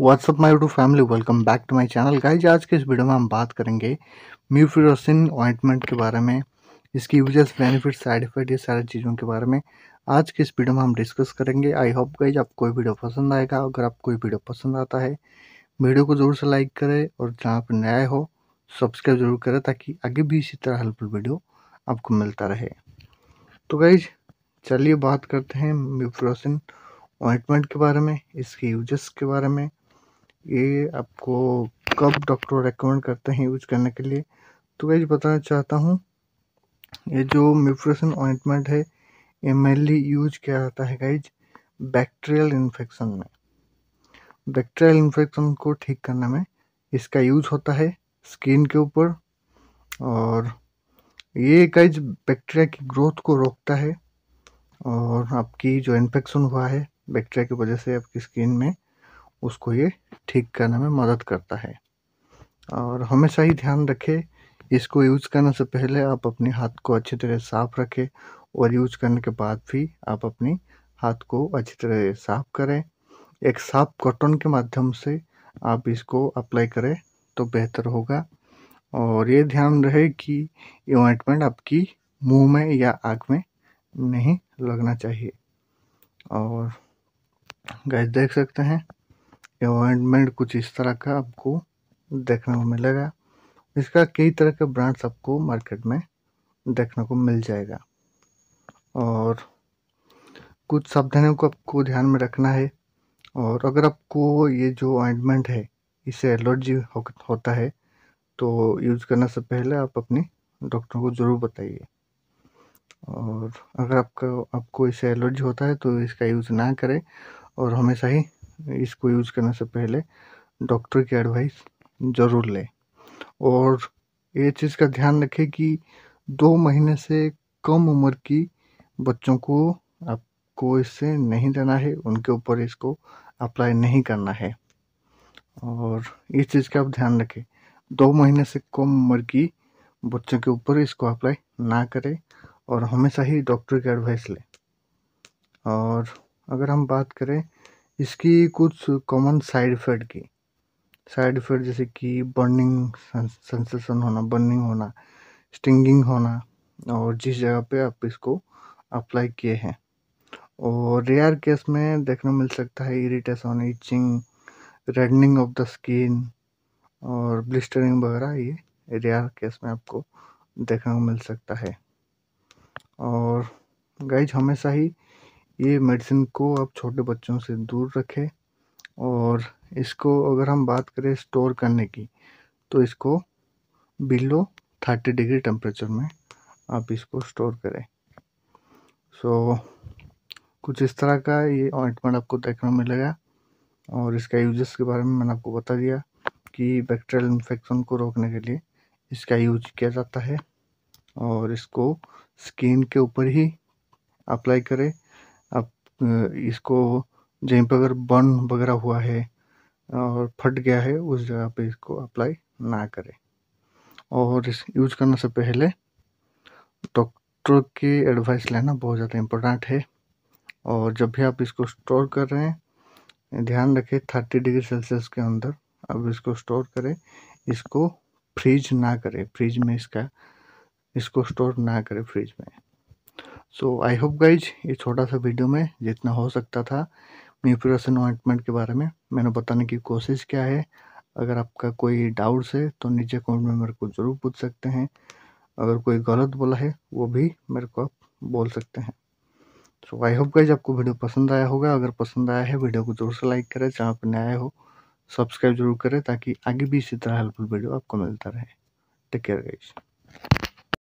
WhatsApp my to family welcome back to my channel guys आज के इस video में हम बात करेंगे म्यूफिरोसिन ऑइंटमेंट के बारे में इसकी यूजर्स बेनिफिट साइड इफेक्ट ये सारी चीज़ों के बारे में आज के इस वीडियो में हम डिस्कस करेंगे आई होप गाइज आपको ये वीडियो पसंद आएगा अगर आपको ये वीडियो पसंद आता है वीडियो को ज़रूर से लाइक करें और जहाँ पर नया हो सब्सक्राइब जरूर करें ताकि आगे भी इसी तरह हेल्पफुल वीडियो आपको मिलता रहे तो गाइज चलिए बात करते हैं म्यूफ्रोसिन ऑइंटमेंट के बारे में इसके यूजर्स के बारे में ये आपको कब डॉक्टर रेकमेंड करते हैं यूज करने के लिए तो मैं बताना चाहता हूँ ये जो म्यूफ्रेशन ऑइंटमेंट है ये मेनली यूज किया जाता है गाइज बैक्टीरियल इन्फेक्शन में बैक्टीरियल इन्फेक्शन को ठीक करने में इसका यूज होता है स्किन के ऊपर और ये गाइज बैक्टीरिया की ग्रोथ को रोकता है और आपकी जो इन्फेक्शन हुआ है बैक्टीरिया की वजह से आपकी स्किन में उसको ये ठीक करने में मदद करता है और हमेशा ही ध्यान रखें इसको यूज़ करने से पहले आप अपने हाथ को अच्छी तरह साफ रखें और यूज करने के बाद भी आप अपने हाथ को अच्छी तरह साफ करें एक साफ कॉटन के माध्यम से आप इसको अप्लाई करें तो बेहतर होगा और ये ध्यान रहे कि ये ऑइंटमेंट आपकी मुंह में या आग में नहीं लगना चाहिए और गैस देख सकते हैं अवॉइंटमेंट कुछ इस तरह का आपको देखने को मिलेगा इसका कई तरह के ब्रांड्स आपको मार्केट में देखने को मिल जाएगा और कुछ सावधानियों को आपको ध्यान में रखना है और अगर आपको ये जो ऑइंटमेंट है इसे एलर्जी हो, होता है तो यूज़ करने से पहले आप अपने डॉक्टर को ज़रूर बताइए और अगर आपका आपको इसे एलर्जी होता है तो इसका यूज़ ना करें और हमेशा ही इसको यूज करने से पहले डॉक्टर की एडवाइस ज़रूर लें और ये चीज़ का ध्यान रखें कि दो महीने से कम उम्र की बच्चों को आपको इससे नहीं देना है उनके ऊपर इसको अप्लाई नहीं करना है और इस चीज़ का आप ध्यान रखें दो महीने से कम उम्र की बच्चों के ऊपर इसको अप्लाई ना करें और हमेशा ही डॉक्टर की एडवाइस लें और अगर हम बात करें इसकी कुछ कॉमन साइड इफ़ेक्ट की साइड इफ़ेक्ट जैसे कि बर्निंग सेंसेशन होना बर्निंग होना स्टिंगिंग होना और जिस जगह पे आप इसको अप्लाई किए हैं और रेयर केस में देखने मिल सकता है irritation itching reddening of the skin और ब्लिस्टरिंग वगैरह ये रेयर केस में आपको देखने को मिल सकता है और गाइज हमेशा ही ये मेडिसिन को आप छोटे बच्चों से दूर रखें और इसको अगर हम बात करें स्टोर करने की तो इसको बिलो थर्टी डिग्री टेम्परेचर में आप इसको स्टोर करें सो so, कुछ इस तरह का ये ऑइंटमेंट आपको देखने में मिलेगा और इसका यूजेस के बारे में मैंने आपको बता दिया कि बैक्टीरियल इन्फेक्शन को रोकने के लिए इसका यूज किया जाता है और इसको स्किन के ऊपर ही अप्लाई करें इसको जहीं पर अगर बर्न वगैरह हुआ है और फट गया है उस जगह पे इसको अप्लाई ना करें और इस यूज करने से पहले डॉक्टर की एडवाइस लेना बहुत ज़्यादा इम्पोर्टेंट है और जब भी आप इसको स्टोर कर रहे हैं ध्यान रखें थर्टी डिग्री सेल्सियस के अंदर अब इसको स्टोर करें इसको फ्रीज ना करें फ्रीज में इसका इसको स्टोर ना करें फ्रीज में सो आई होप गाइज ये छोटा सा वीडियो में जितना हो सकता था म्यूपुरसन ऑइंटमेंट के बारे में मैंने बताने की कोशिश क्या है अगर आपका कोई डाउट्स है तो नीचे कमेंट में मेरे को ज़रूर पूछ सकते हैं अगर कोई गलत बोला है वो भी मेरे को आप बोल सकते हैं सो आई होप गाइज आपको वीडियो पसंद आया होगा अगर पसंद आया है वीडियो को ज़रूर से लाइक करें चैनल पर नया हो सब्सक्राइब जरूर करें ताकि आगे भी इसी तरह हेल्पफुल वीडियो आपको मिलता रहे टेक केयर गाइज